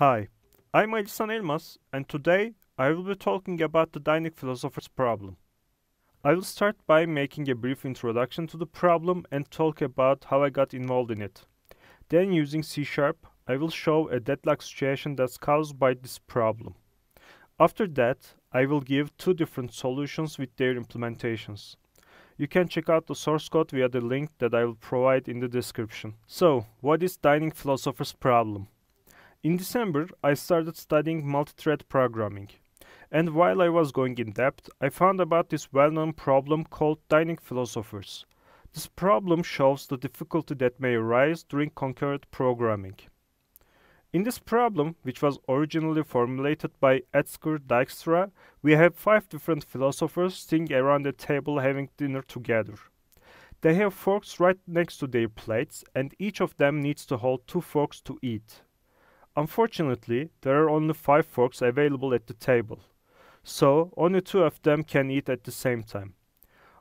Hi, I'm Alisan Elmas and today I will be talking about the Dynic philosopher's problem. I will start by making a brief introduction to the problem and talk about how I got involved in it. Then using C-sharp, I will show a deadlock situation that's caused by this problem. After that, I will give two different solutions with their implementations. You can check out the source code via the link that I will provide in the description. So, what is Dynic philosopher's problem? In December, I started studying multi-thread programming. And while I was going in depth, I found about this well-known problem called dining philosophers. This problem shows the difficulty that may arise during concurrent programming. In this problem, which was originally formulated by Etzker Dijkstra, we have five different philosophers sitting around a table having dinner together. They have forks right next to their plates and each of them needs to hold two forks to eat. Unfortunately, there are only 5 forks available at the table, so only 2 of them can eat at the same time.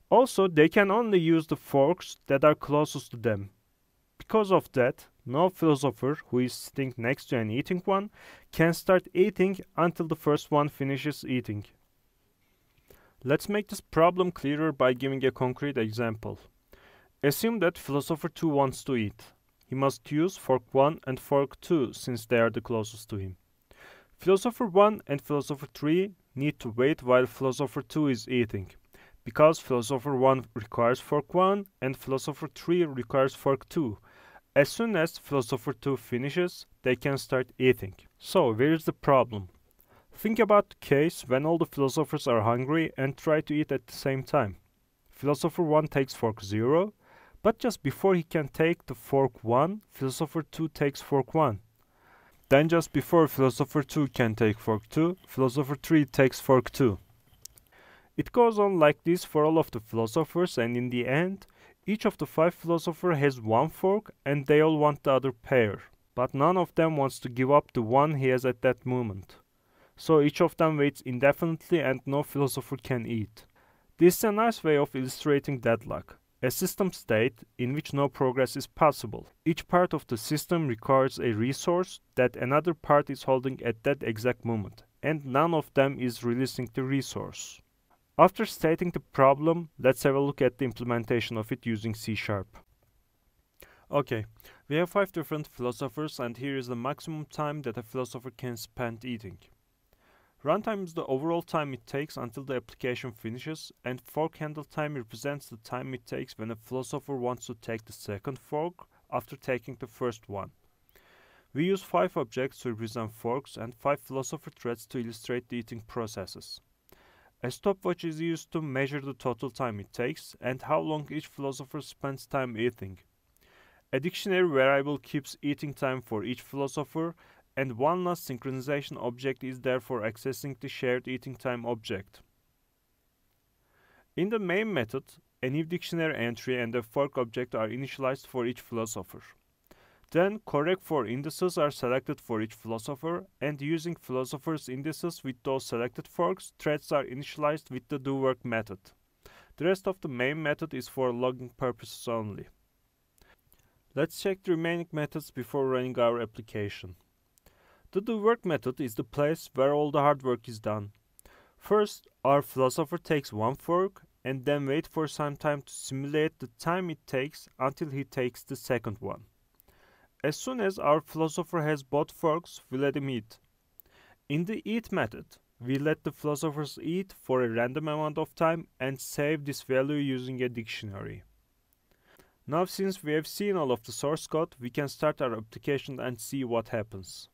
Also, they can only use the forks that are closest to them. Because of that, no philosopher who is sitting next to an eating one can start eating until the first one finishes eating. Let's make this problem clearer by giving a concrete example. Assume that philosopher 2 wants to eat. He must use fork 1 and fork 2 since they are the closest to him. Philosopher 1 and philosopher 3 need to wait while philosopher 2 is eating because philosopher 1 requires fork 1 and philosopher 3 requires fork 2. As soon as philosopher 2 finishes, they can start eating. So where is the problem? Think about the case when all the philosophers are hungry and try to eat at the same time. Philosopher 1 takes fork 0, but just before he can take the fork 1, philosopher 2 takes fork 1. Then just before philosopher 2 can take fork 2, philosopher 3 takes fork 2. It goes on like this for all of the philosophers and in the end, each of the five philosophers has one fork and they all want the other pair. But none of them wants to give up the one he has at that moment. So each of them waits indefinitely and no philosopher can eat. This is a nice way of illustrating deadlock a system state in which no progress is possible. Each part of the system requires a resource that another part is holding at that exact moment, and none of them is releasing the resource. After stating the problem, let's have a look at the implementation of it using C Sharp. Okay, we have five different philosophers and here is the maximum time that a philosopher can spend eating. Runtime is the overall time it takes until the application finishes, and fork handle time represents the time it takes when a philosopher wants to take the second fork after taking the first one. We use 5 objects to represent forks and 5 philosopher threads to illustrate the eating processes. A stopwatch is used to measure the total time it takes and how long each philosopher spends time eating. A dictionary variable keeps eating time for each philosopher and one last synchronization object is therefore accessing the shared eating time object. In the main method, a new dictionary entry and a fork object are initialized for each philosopher. Then correct fork indices are selected for each philosopher and using philosopher's indices with those selected forks, threads are initialized with the do work method. The rest of the main method is for logging purposes only. Let's check the remaining methods before running our application. The do work method is the place where all the hard work is done. First, our philosopher takes one fork and then wait for some time to simulate the time it takes until he takes the second one. As soon as our philosopher has both forks, we let him eat. In the eat method, we let the philosophers eat for a random amount of time and save this value using a dictionary. Now since we have seen all of the source code, we can start our application and see what happens.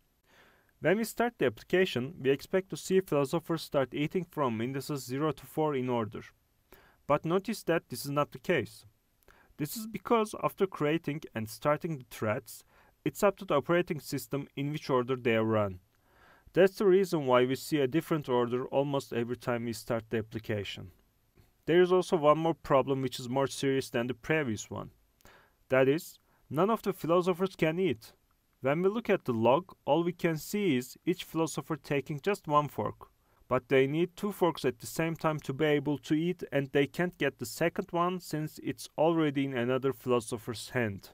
When we start the application, we expect to see philosophers start eating from indices 0 to 4 in order. But notice that this is not the case. This is because after creating and starting the threads, it's up to the operating system in which order they are run. That's the reason why we see a different order almost every time we start the application. There is also one more problem which is more serious than the previous one. That is, none of the philosophers can eat. When we look at the log, all we can see is each philosopher taking just one fork. But they need two forks at the same time to be able to eat and they can't get the second one since it's already in another philosopher's hand.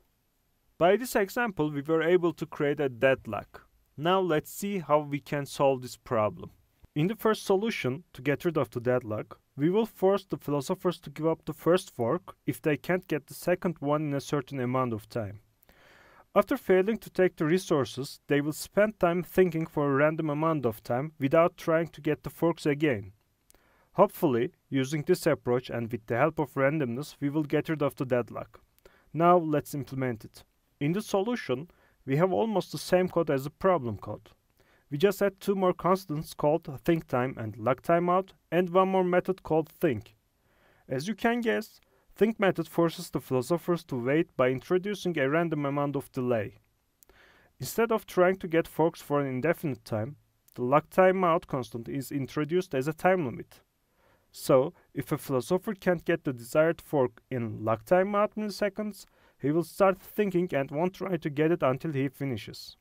By this example we were able to create a deadlock. Now let's see how we can solve this problem. In the first solution, to get rid of the deadlock, we will force the philosophers to give up the first fork if they can't get the second one in a certain amount of time. After failing to take the resources, they will spend time thinking for a random amount of time without trying to get the forks again. Hopefully, using this approach and with the help of randomness, we will get rid of the deadlock. Now let's implement it. In the solution, we have almost the same code as the problem code. We just add two more constants called think time and luck timeout and one more method called think. As you can guess, Think method forces the philosophers to wait by introducing a random amount of delay. Instead of trying to get forks for an indefinite time, the lock timeout constant is introduced as a time limit. So, if a philosopher can't get the desired fork in lock timeout milliseconds, he will start thinking and won't try to get it until he finishes.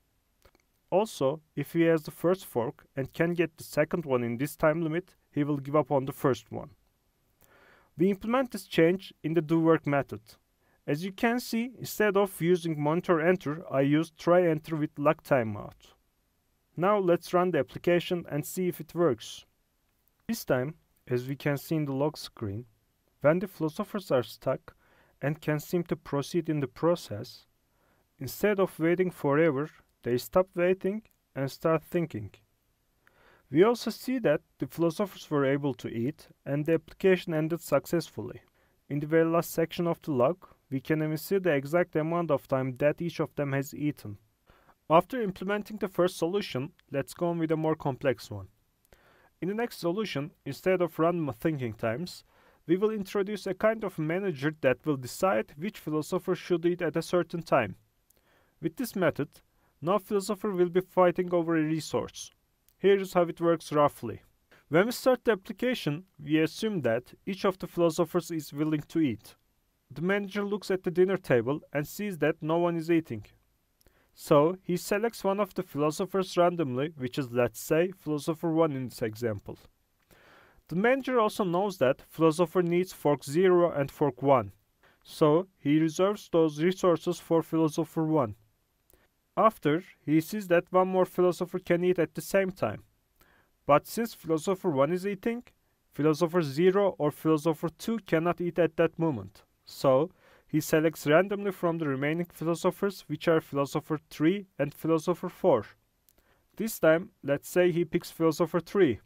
Also, if he has the first fork and can get the second one in this time limit, he will give up on the first one. We implement this change in the doWork method. As you can see, instead of using monitor enter, I use try enter with lock timeout. Now let's run the application and see if it works. This time, as we can see in the log screen, when the philosophers are stuck and can seem to proceed in the process, instead of waiting forever, they stop waiting and start thinking. We also see that the philosophers were able to eat and the application ended successfully. In the very last section of the log, we can even see the exact amount of time that each of them has eaten. After implementing the first solution, let's go on with a more complex one. In the next solution, instead of random thinking times, we will introduce a kind of manager that will decide which philosopher should eat at a certain time. With this method, no philosopher will be fighting over a resource. Here's how it works roughly. When we start the application, we assume that each of the philosophers is willing to eat. The manager looks at the dinner table and sees that no one is eating. So he selects one of the philosophers randomly, which is let's say philosopher 1 in this example. The manager also knows that philosopher needs fork 0 and fork 1. So he reserves those resources for philosopher 1. After, he sees that one more philosopher can eat at the same time. But since philosopher 1 is eating, philosopher 0 or philosopher 2 cannot eat at that moment. So, he selects randomly from the remaining philosophers which are philosopher 3 and philosopher 4. This time, let's say he picks philosopher 3.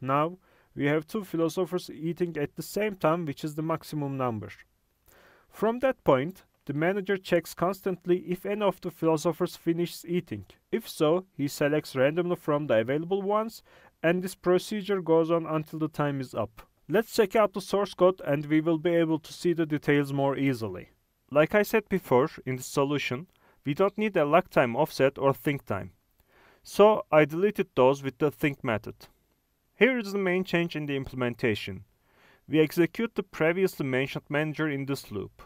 Now, we have two philosophers eating at the same time which is the maximum number. From that point, the manager checks constantly if any of the philosophers finishes eating. If so, he selects randomly from the available ones and this procedure goes on until the time is up. Let's check out the source code and we will be able to see the details more easily. Like I said before in the solution, we don't need a lag time offset or think time. So I deleted those with the think method. Here is the main change in the implementation. We execute the previously mentioned manager in this loop.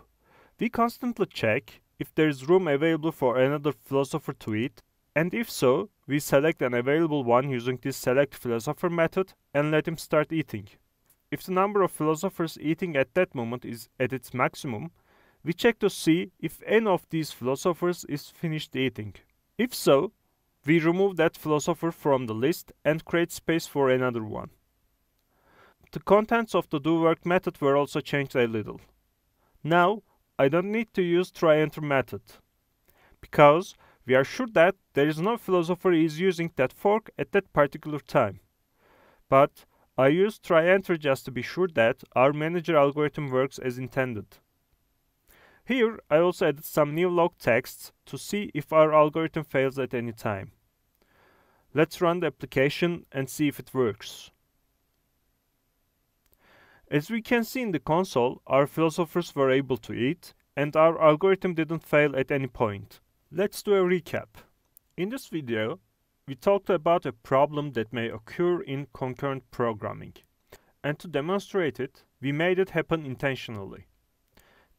We constantly check if there is room available for another philosopher to eat, and if so, we select an available one using this select philosopher method and let him start eating. If the number of philosophers eating at that moment is at its maximum, we check to see if any of these philosophers is finished eating. If so, we remove that philosopher from the list and create space for another one. The contents of the do work method were also changed a little. Now, I don't need to use try enter method because we are sure that there is no philosopher is using that fork at that particular time. But I use try enter just to be sure that our manager algorithm works as intended. Here I also added some new log texts to see if our algorithm fails at any time. Let's run the application and see if it works. As we can see in the console, our philosophers were able to eat, and our algorithm didn't fail at any point. Let's do a recap. In this video, we talked about a problem that may occur in concurrent programming. And to demonstrate it, we made it happen intentionally.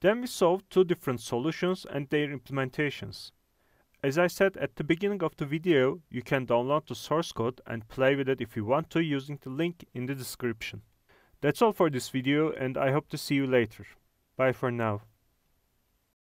Then we solved two different solutions and their implementations. As I said at the beginning of the video, you can download the source code and play with it if you want to using the link in the description. That's all for this video and I hope to see you later. Bye for now.